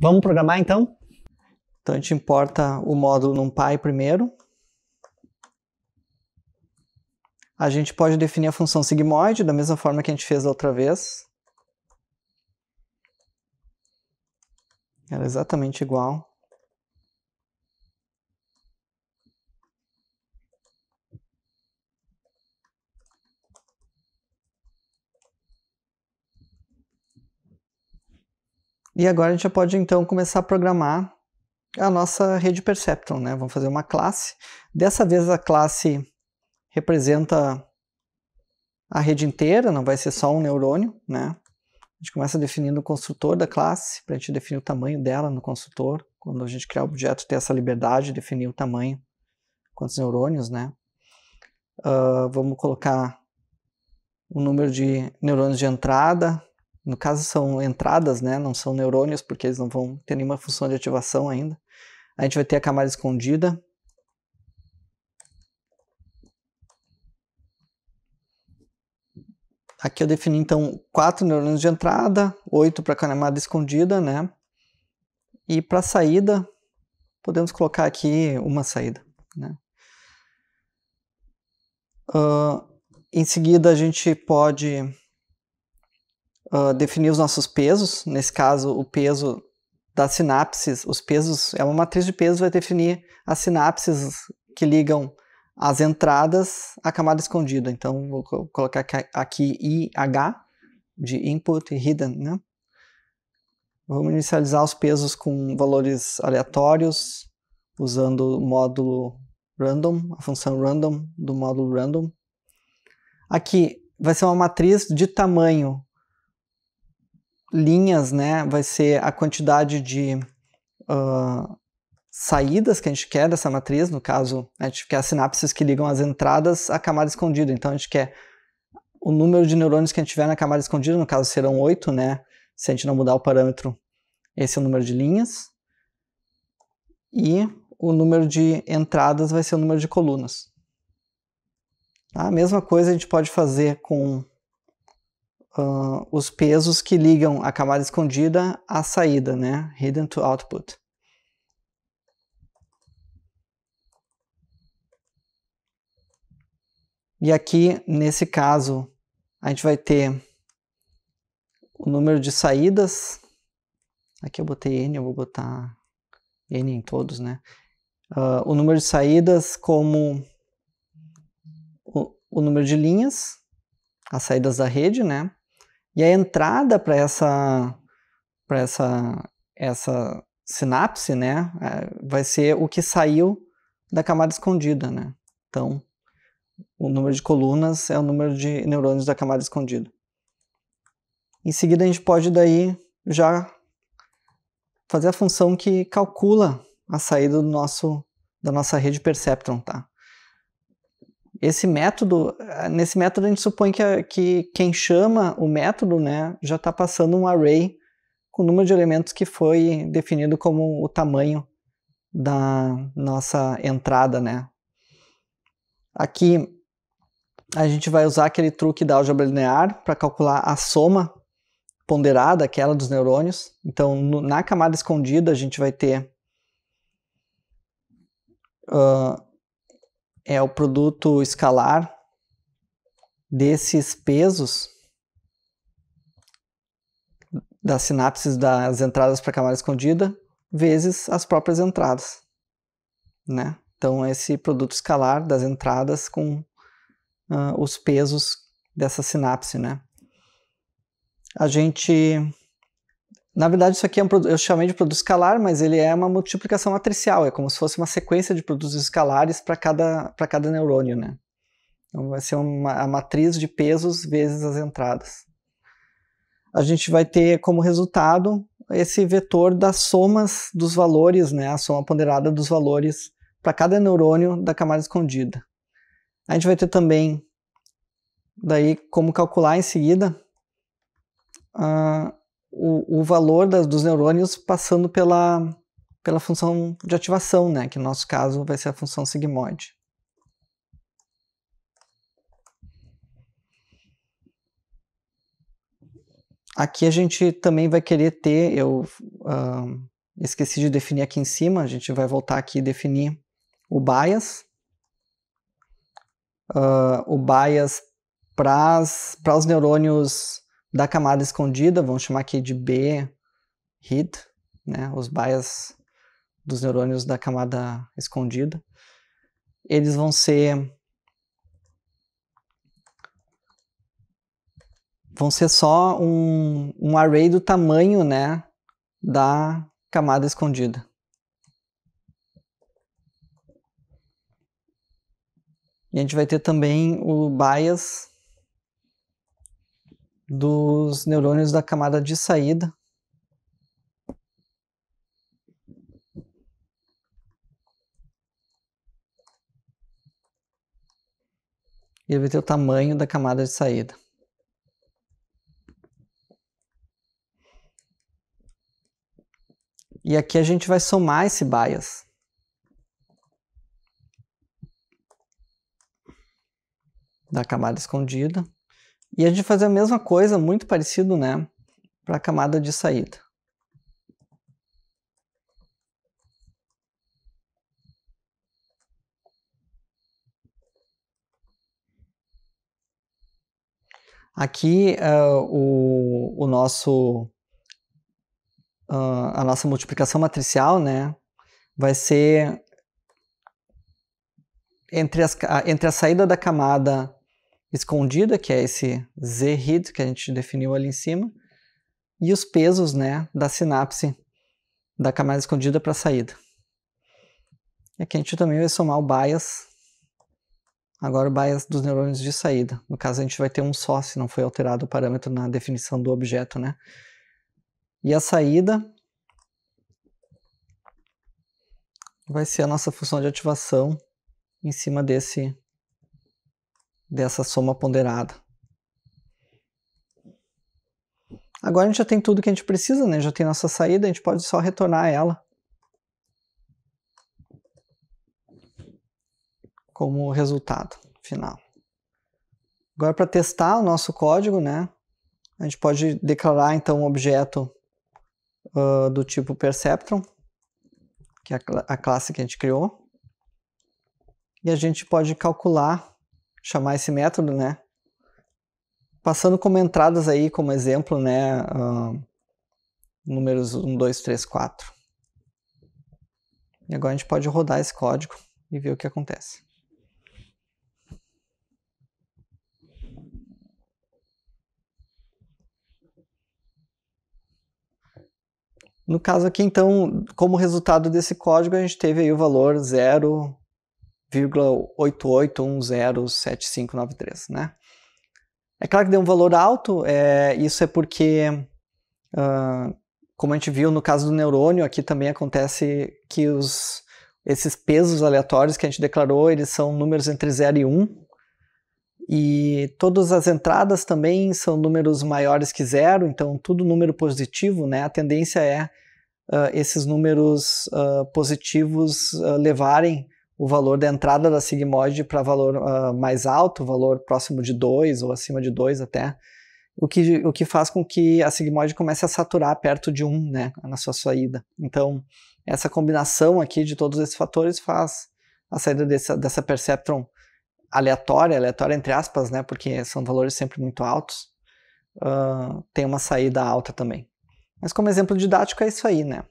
Vamos programar então? Então a gente importa o módulo NumPy primeiro. A gente pode definir a função sigmoide da mesma forma que a gente fez da outra vez. Ela é exatamente igual. E agora a gente já pode então começar a programar a nossa rede Perceptron, né? Vamos fazer uma classe. Dessa vez a classe representa a rede inteira, não vai ser só um neurônio, né? A gente começa definindo o construtor da classe, para a gente definir o tamanho dela no construtor. Quando a gente criar o objeto, ter essa liberdade de definir o tamanho, quantos neurônios, né? Uh, vamos colocar o número de neurônios de entrada, no caso são entradas, né? Não são neurônios, porque eles não vão ter nenhuma função de ativação ainda. A gente vai ter a camada escondida. Aqui eu defini então quatro neurônios de entrada, oito para a camada escondida, né? E para saída, podemos colocar aqui uma saída, né? Uh, em seguida, a gente pode uh, definir os nossos pesos. Nesse caso, o peso das sinapses, os pesos, é uma matriz de pesos, vai definir as sinapses que ligam as entradas à camada escondida. Então, vou colocar aqui IH, de input e hidden, né? Vamos inicializar os pesos com valores aleatórios, usando o módulo random, a função random do módulo random. Aqui vai ser uma matriz de tamanho linhas, né, vai ser a quantidade de uh, saídas que a gente quer dessa matriz. No caso, a gente quer as sinapses que ligam as entradas à camada escondida. Então, a gente quer o número de neurônios que a gente tiver na camada escondida, no caso serão oito, né? Se a gente não mudar o parâmetro, esse é o número de linhas. E o número de entradas vai ser o número de colunas. Tá? A mesma coisa a gente pode fazer com uh, os pesos que ligam a camada escondida à saída, né? Hidden to output. E aqui, nesse caso, a gente vai ter o número de saídas. Aqui eu botei N, eu vou botar N em todos, né? Uh, o número de saídas como o, o número de linhas, as saídas da rede, né? E a entrada para essa, para essa, essa sinapse, né, é, vai ser o que saiu da camada escondida, né? Então, o número de colunas é o número de neurônios da camada escondida. Em seguida, a gente pode daí já fazer a função que calcula a saída do nosso, da nossa rede perceptron, tá? Esse método, eh, nesse método a gente supõe que, a, que quem chama o método, né, já está passando um array com o número de elementos que foi definido como o tamanho da nossa entrada, né. Aqui a gente vai usar aquele truque da álgebra linear para calcular a soma ponderada, aquela dos neurônios. Então, no, na camada escondida, a gente vai ter uh, é o produto escalar desses pesos das sinapses das entradas para a camada escondida vezes as próprias entradas, né? Então esse produto escalar das entradas com uh, os pesos dessa sinapse, né? A gente na verdade, isso aqui é um produto, eu chamei de produto escalar, mas ele é uma multiplicação matricial, é como se fosse uma sequência de produtos escalares para cada, cada neurônio, né? Então vai ser uma a matriz de pesos vezes as entradas. A gente vai ter como resultado esse vetor das somas dos valores, né, a soma ponderada dos valores para cada neurônio da camada escondida. A gente vai ter também daí como calcular em seguida uh, o, o valor das, dos neurônios passando pela, pela função de ativação, né? que no nosso caso vai ser a função sigmoide. Aqui a gente também vai querer ter, eu uh, esqueci de definir aqui em cima, a gente vai voltar aqui e definir o bias. Uh, o bias para os neurônios da camada escondida, vamos chamar aqui de B hid, né, os bias dos neurônios da camada escondida, eles vão ser vão ser só um, um array do tamanho, né, da camada escondida. E a gente vai ter também o bias dos neurônios da camada de saída. E ele vai ter o tamanho da camada de saída. E aqui a gente vai somar esse bias. Da camada escondida. E a gente fazer a mesma coisa, muito parecido, né, para a camada de saída. Aqui uh, o, o, nosso uh, a nossa multiplicação matricial, né, vai ser entre, as, ah, entre a saída da camada escondida, que é esse Z-HID que a gente definiu ali em cima, e os pesos né, da sinapse da camada escondida para a saída. E aqui a gente também vai somar o bias, agora o bias dos neurônios de saída. No caso, a gente vai ter um só, se não foi alterado o parâmetro na definição do objeto. Né? E a saída vai ser a nossa função de ativação em cima desse dessa soma ponderada. Agora a gente já tem tudo que a gente precisa, né? Já tem nossa saída, a gente pode só retornar ela. Como resultado final. Agora para testar o nosso código, né? A gente pode declarar então um objeto uh, do tipo perceptron, que é a classe que a gente criou. E a gente pode calcular chamar esse método, né? Passando como entradas aí, como exemplo, né? Uh, números 1, 2, 3, 4. E agora a gente pode rodar esse código e ver o que acontece. No caso aqui, então, como resultado desse código, a gente teve aí o valor 0, 0,88107593, né? É claro que deu um valor alto, é, isso é porque, uh, como a gente viu no caso do neurônio, aqui também acontece que os, esses pesos aleatórios que a gente declarou, eles são números entre 0 e 1, um, e todas as entradas também são números maiores que zero, então tudo número positivo, né? A tendência é uh, esses números uh, positivos levarem o valor da entrada da sigmoide para valor uh, mais alto, valor próximo de 2 ou acima de 2 até, o que, o que faz com que a sigmoide comece a saturar perto de 1 um, né, na sua saída. Então, essa combinação aqui de todos esses fatores faz a saída dessa, dessa perceptron aleatória, aleatória entre aspas, né, porque são valores sempre muito altos, uh, tem uma saída alta também. Mas como exemplo didático é isso aí, né?